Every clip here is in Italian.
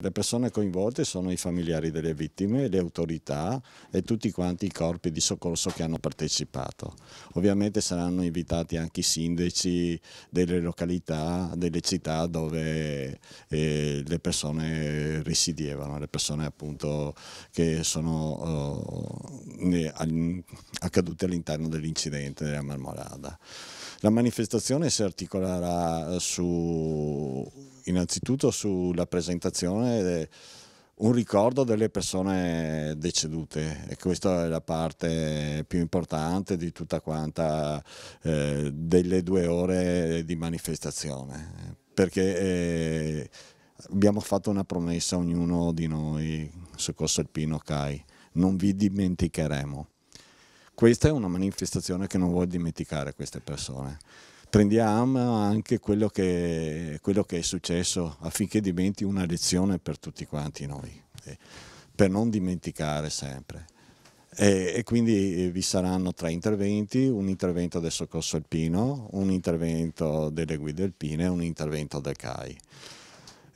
Le persone coinvolte sono i familiari delle vittime, le autorità e tutti quanti i corpi di soccorso che hanno partecipato. Ovviamente saranno invitati anche i sindaci delle località, delle città dove eh, le persone risiedevano, le persone appunto che sono eh, accadute all'interno dell'incidente della Marmorada. La manifestazione si articolerà su innanzitutto sulla presentazione un ricordo delle persone decedute e questa è la parte più importante di tutta quanta eh, delle due ore di manifestazione perché eh, abbiamo fatto una promessa a ognuno di noi su Corso Alpino CAI non vi dimenticheremo questa è una manifestazione che non vuol dimenticare queste persone prendiamo anche quello che, quello che è successo affinché diventi una lezione per tutti quanti noi, eh, per non dimenticare sempre. E, e, quindi eh, vi saranno tre interventi, un intervento del soccorso alpino, un intervento delle guide alpine e un intervento del CAI.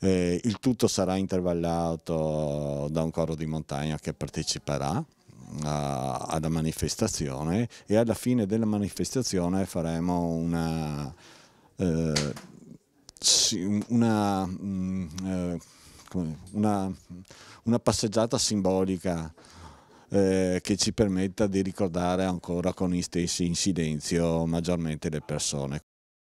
Eh, il tutto sarà intervallato da un coro di montagna che parteciperà a, alla manifestazione e alla fine della manifestazione faremo una, eh, una, mm, eh, una, una passeggiata simbolica eh, che ci permetta di ricordare ancora con gli stessi in silenzio maggiormente le persone.